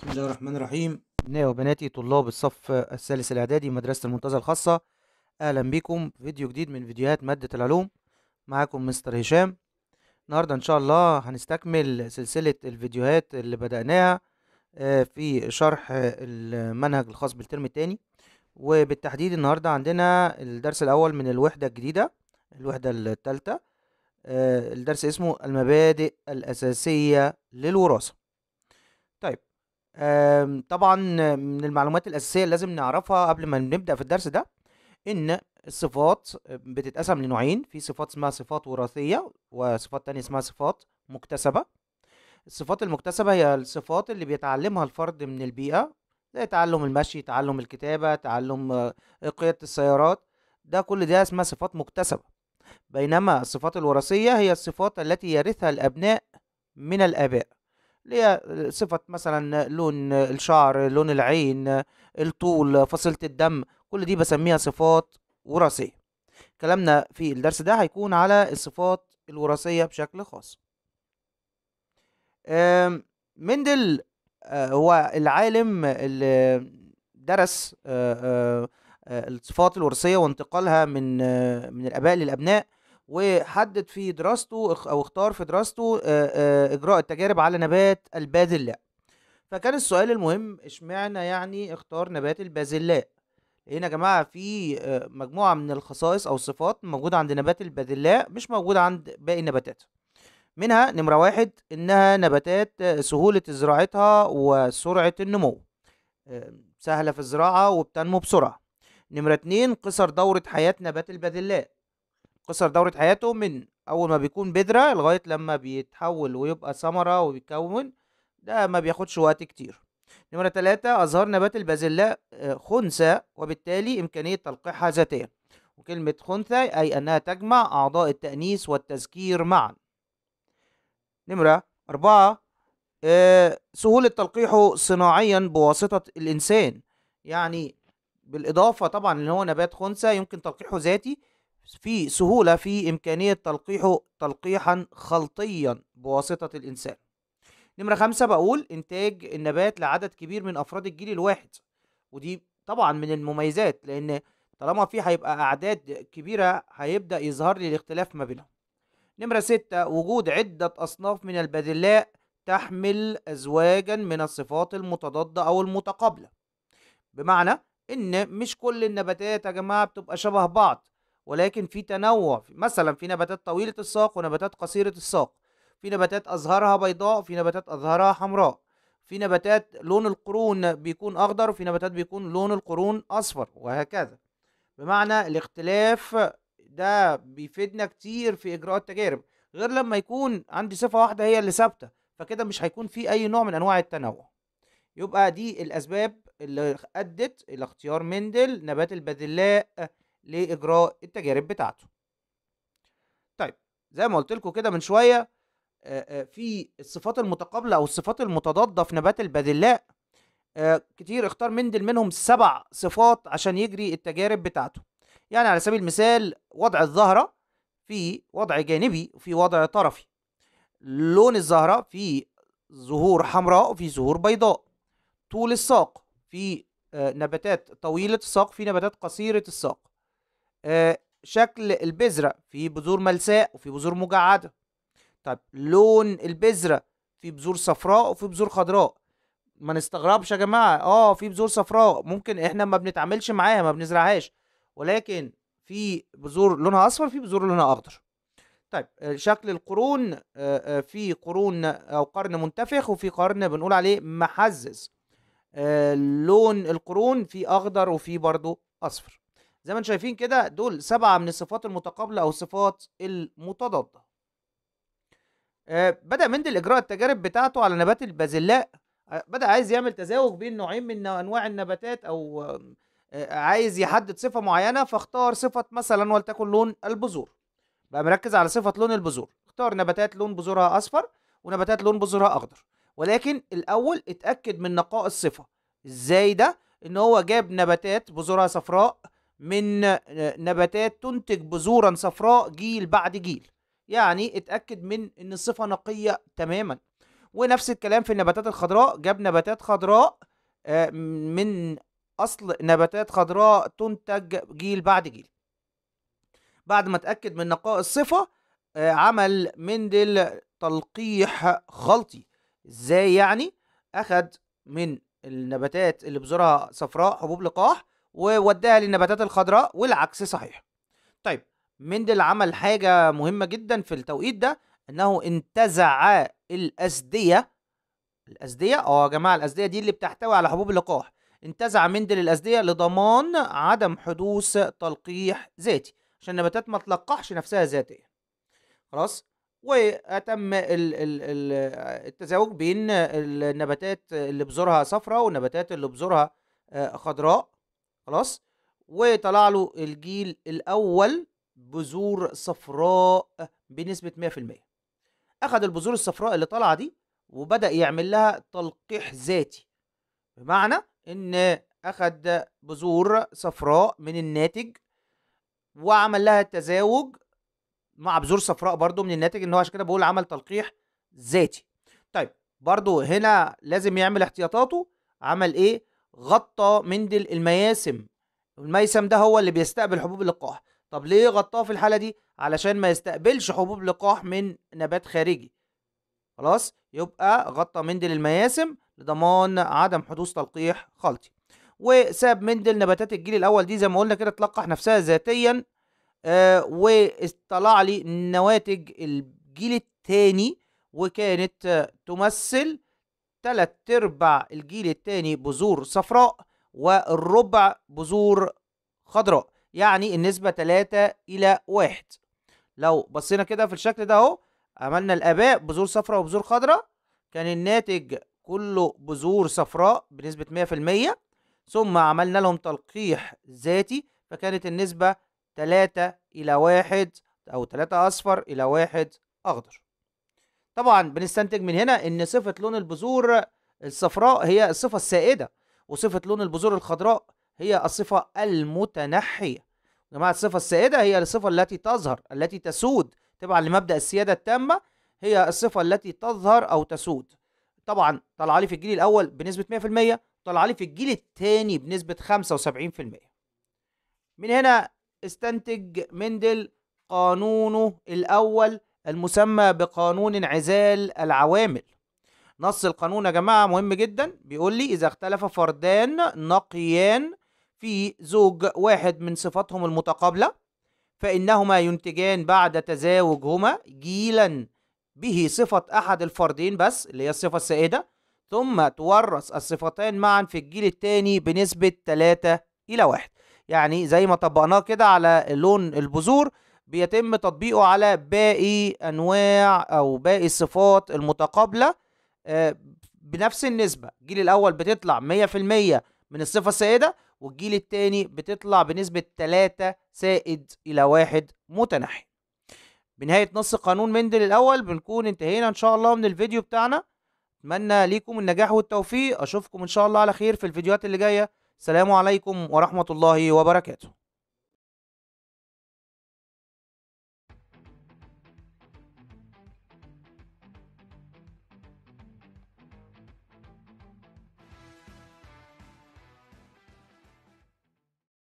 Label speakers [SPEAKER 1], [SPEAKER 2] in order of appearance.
[SPEAKER 1] بسم الله الرحمن الرحيم ابنائي وبناتي طلاب الصف الثالث الاعدادي مدرسه المنتزه الخاصه اهلا بكم في فيديو جديد من فيديوهات ماده العلوم معاكم مستر هشام النهارده ان شاء الله هنستكمل سلسله الفيديوهات اللي بداناها آه، في شرح المنهج الخاص بالترم الثاني وبالتحديد النهارده عندنا الدرس الاول من الوحده الجديده الوحده الثالثه آه، الدرس اسمه المبادئ الاساسيه للوراثه طبعا من المعلومات الأساسية اللي لازم نعرفها قبل ما نبدأ في الدرس ده إن الصفات بتتقسم لنوعين في صفات اسمها صفات وراثية وصفات تانية اسمها صفات مكتسبة الصفات المكتسبة هي الصفات اللي بيتعلمها الفرد من البيئة زي تعلم المشي تعلم الكتابة تعلم آه، قيادة السيارات ده كل ده اسمها صفات مكتسبة بينما الصفات الوراثية هي الصفات التي يرثها الأبناء من الآباء اللي صفة مثلا لون الشعر لون العين الطول فصيلة الدم كل دي بسميها صفات وراثية كلامنا في الدرس ده هيكون على الصفات الوراثية بشكل خاص مندل آه، هو العالم اللي درس آه، آه، الصفات الوراثية وانتقالها من من الآباء للأبناء وحدد في دراسته او اختار في دراسته اجراء التجارب على نبات البازلاء فكان السؤال المهم اشمعنى يعني اختار نبات البازلاء لان يا جماعه في مجموعه من الخصائص او الصفات موجوده عند نبات البازلاء مش موجوده عند باقي النباتات منها نمرة واحد إنها نباتات سهولة زراعتها وسرعة النمو سهلة في الزراعة وبتنمو بسرعة نمرة اتنين قصر دورة حياة نبات البذلاء قصر دورة حياته من أول ما بيكون بذرة لغاية لما بيتحول ويبقى ثمرة وبيكون ده ما بياخدش وقت كتير نمرة تلاتة أزهار نبات البازلاء آه، خنثى وبالتالي إمكانية تلقيحها ذاتيا وكلمة خنثى أي أنها تجمع أعضاء التأنيث والتذكير معا نمرة أربعة آه، سهولة تلقيحه صناعيا بواسطة الإنسان يعني بالإضافة طبعا إن هو نبات خنثى يمكن تلقيحه ذاتي في سهولة في إمكانية تلقيحه تلقيحا خلطيا بواسطة الإنسان نمرة خمسة بقول إنتاج النبات لعدد كبير من أفراد الجيل الواحد ودي طبعا من المميزات لأن طالما في هيبقى أعداد كبيرة هيبدأ يظهر لي الاختلاف ما بينهم نمرة ستة وجود عدة أصناف من البدلاء تحمل أزواجا من الصفات المتضادة أو المتقابلة بمعنى إن مش كل النباتات يا جماعة بتبقى شبه بعض ولكن في تنوع مثلا في نباتات طويلة الساق ونباتات قصيرة الساق في نباتات أزهارها بيضاء في نباتات أزهارها حمراء في نباتات لون القرون بيكون أخضر وفي نباتات بيكون لون القرون أصفر وهكذا بمعنى الاختلاف ده بيفيدنا كتير في إجراء التجارب غير لما يكون عندي صفة واحدة هي اللي ثابتة فكده مش هيكون في أي نوع من أنواع التنوع يبقى دي الأسباب اللي أدت إلى اختيار مندل نبات البذلاء لإجراء التجارب بتاعته طيب زي ما قلت لكم كده من شوية في الصفات المتقابلة أو الصفات المتضادة في نبات البدلاء كتير اختار مندل منهم سبع صفات عشان يجري التجارب بتاعته يعني على سبيل المثال وضع الزهرة في وضع جانبي وفي وضع طرفي لون الزهرة في زهور حمراء وفي زهور بيضاء طول الساق في نباتات طويلة الساق في نباتات قصيرة الساق آه، شكل البذرة في بذور ملساء وفي بذور مجعدة طيب لون البذرة في بذور صفراء وفي بذور خضراء ما نستغربش يا جماعة اه في بذور صفراء ممكن احنا ما بنتعاملش معاها ما بنزرعهاش ولكن في بذور لونها اصفر في بذور لونها اخضر طيب آه، شكل القرون آه، في قرون او قرن منتفخ وفي قرن بنقول عليه محزز لون القرون في اخضر وفي برضه اصفر زي ما انتم شايفين كده دول سبعة من الصفات المتقابلة أو الصفات المتضادة آه، بدأ مندل إجراء التجارب بتاعته على نبات البازلاء آه، بدأ عايز يعمل تزاوج بين نوعين من أنواع النباتات أو آه، عايز يحدد صفة معينة فاختار صفة مثلا ولتكن لون البذور بقى مركز على صفة لون البذور اختار نباتات لون بذورها أصفر ونباتات لون بذورها أخضر ولكن الأول اتأكد من نقاء الصفة ازاي ده؟ ان هو جاب نباتات بذورها صفراء من نباتات تنتج بذورا صفراء جيل بعد جيل يعني اتأكد من ان الصفة نقية تماما ونفس الكلام في النباتات الخضراء جاب نباتات خضراء آه، من اصل نباتات خضراء تنتج جيل بعد جيل بعد ما اتأكد من نقاء الصفة آه، عمل مندل تلقيح خلطي ازاي يعني اخد من النباتات اللي بذورها صفراء حبوب لقاح ووداها للنباتات الخضراء والعكس صحيح طيب مندل عمل حاجة مهمة جدا في التوقيت ده انه انتزع الاسدية الاسدية اه يا جماعة الاسدية دي اللي بتحتوي على حبوب اللقاح انتزع مندل الاسدية لضمان عدم حدوث تلقيح ذاتي عشان النباتات ما تلقحش نفسها ذاتيا خلاص وتم التزاوج بين النباتات اللي بذورها صفراء والنباتات اللي بذورها آه، خضراء خلاص وطلع له الجيل الاول بذور صفراء بنسبه 100% اخذ البذور الصفراء اللي طالعه دي وبدا يعمل لها تلقيح ذاتي بمعنى ان اخذ بذور صفراء من الناتج وعمل لها تزاوج مع بذور صفراء برضو من الناتج ان هو عشان كده بقول عمل تلقيح ذاتي طيب برضو هنا لازم يعمل احتياطاته عمل ايه غطى مندل المياسم الميسم ده هو اللي بيستقبل حبوب اللقاح طب ليه غطاه في الحالة دي علشان ما يستقبلش حبوب لقاح من نبات خارجي خلاص يبقى غطى مندل المياسم لضمان عدم حدوث تلقيح خلطي وساب مندل نباتات الجيل الاول دي زي ما قلنا كده تلقح نفسها ذاتيا آه واطلع لي نواتج الجيل الثاني وكانت تمثل تلات ارباع الجيل الثاني بذور صفراء والربع بذور خضراء يعني النسبة تلاتة إلى واحد لو بصينا كده في الشكل ده اهو عملنا الآباء بذور صفراء وبذور خضراء كان الناتج كله بذور صفراء بنسبة مية في المية ثم عملنا لهم تلقيح ذاتي فكانت النسبة تلاتة إلى واحد أو تلاتة أصفر إلى واحد أخضر طبعا بنستنتج من هنا ان صفه لون البذور الصفراء هي الصفه السائده وصفه لون البذور الخضراء هي الصفه المتنحيه يا جماعه الصفه السائده هي الصفه التي تظهر التي تسود تبعا لمبدا السياده التامه هي الصفه التي تظهر او تسود طبعا طلع لي في الجيل الاول بنسبه 100% طلع لي في الجيل الثاني بنسبه 75% من هنا استنتج مندل قانونه الاول المسمى بقانون انعزال العوامل نص القانون يا جماعة مهم جدا بيقول لي إذا اختلف فردان نقيان في زوج واحد من صفاتهم المتقابلة فإنهما ينتجان بعد تزاوجهما جيلا به صفة أحد الفردين بس اللي هي الصفة السائدة ثم تورث الصفتان معا في الجيل الثاني بنسبة 3 إلى 1 يعني زي ما طبقناه كده على لون البذور بيتم تطبيقه على باقي أنواع أو باقي الصفات المتقابلة آه، بنفس النسبة الجيل الأول بتطلع 100% من الصفة السائدة والجيل الثاني بتطلع بنسبة 3 سائد إلى واحد متناحي بنهاية نص قانون مندل الأول بنكون انتهينا إن شاء الله من الفيديو بتاعنا أتمنى ليكم النجاح والتوفيق أشوفكم إن شاء الله على خير في الفيديوهات اللي جاية السلام عليكم ورحمة الله وبركاته